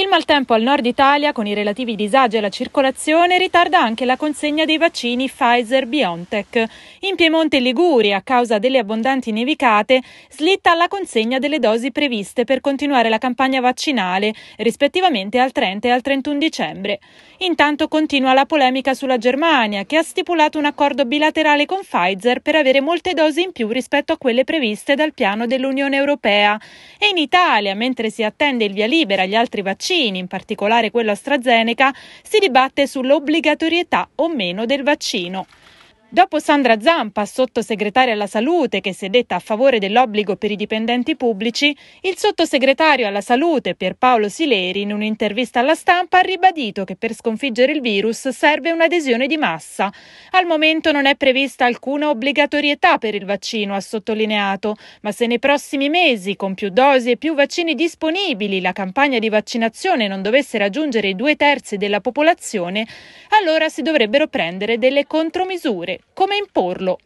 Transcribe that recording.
Il maltempo al nord Italia, con i relativi disagi alla circolazione, ritarda anche la consegna dei vaccini Pfizer-BioNTech. In Piemonte e Liguria, a causa delle abbondanti nevicate, slitta la consegna delle dosi previste per continuare la campagna vaccinale, rispettivamente al 30 e al 31 dicembre. Intanto continua la polemica sulla Germania, che ha stipulato un accordo bilaterale con Pfizer per avere molte dosi in più rispetto a quelle previste dal piano dell'Unione Europea. E in Italia, mentre si attende il via libera agli altri vaccini, vaccini, in particolare quello AstraZeneca, si dibatte sull'obbligatorietà o meno del vaccino. Dopo Sandra Zampa, sottosegretaria alla salute, che si è detta a favore dell'obbligo per i dipendenti pubblici, il sottosegretario alla salute Pierpaolo Sileri in un'intervista alla stampa ha ribadito che per sconfiggere il virus serve un'adesione di massa. Al momento non è prevista alcuna obbligatorietà per il vaccino, ha sottolineato, ma se nei prossimi mesi, con più dosi e più vaccini disponibili, la campagna di vaccinazione non dovesse raggiungere i due terzi della popolazione, allora si dovrebbero prendere delle contromisure come imporlo